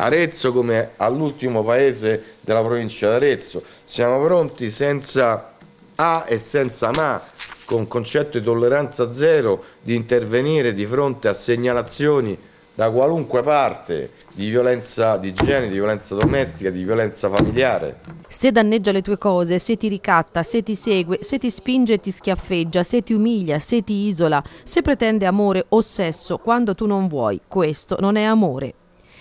Arezzo come all'ultimo paese della provincia d'Arezzo. Siamo pronti senza A e senza ma, con concetto di tolleranza zero, di intervenire di fronte a segnalazioni da qualunque parte di violenza di genere, di violenza domestica, di violenza familiare. Se danneggia le tue cose, se ti ricatta, se ti segue, se ti spinge e ti schiaffeggia, se ti umilia, se ti isola, se pretende amore o sesso quando tu non vuoi, questo non è amore.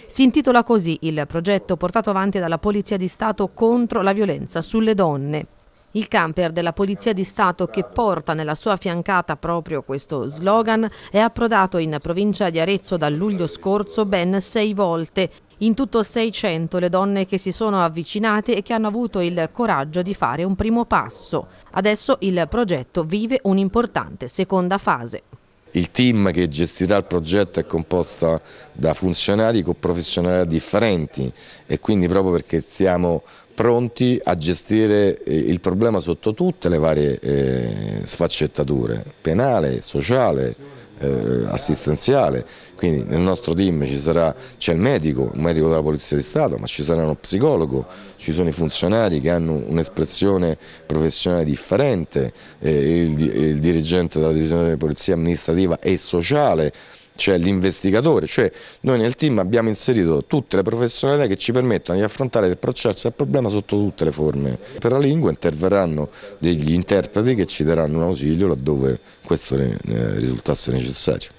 Si intitola così il progetto portato avanti dalla Polizia di Stato contro la violenza sulle donne. Il camper della Polizia di Stato che porta nella sua fiancata proprio questo slogan è approdato in provincia di Arezzo dal luglio scorso ben sei volte. In tutto 600 le donne che si sono avvicinate e che hanno avuto il coraggio di fare un primo passo. Adesso il progetto vive un'importante seconda fase. Il team che gestirà il progetto è composto da funzionari con professionalità differenti e quindi proprio perché siamo pronti a gestire eh, il problema sotto tutte le varie eh, sfaccettature, penale, sociale, eh, assistenziale, quindi nel nostro team c'è il medico, un medico della Polizia di Stato, ma ci sarà uno psicologo, ci sono i funzionari che hanno un'espressione professionale differente, eh, il, il dirigente della divisione di polizia amministrativa e sociale, cioè l'investigatore, cioè noi nel team abbiamo inserito tutte le professionalità che ci permettono di affrontare e approcciarsi al problema sotto tutte le forme. Per la lingua interverranno degli interpreti che ci daranno un ausilio laddove questo risultasse necessario.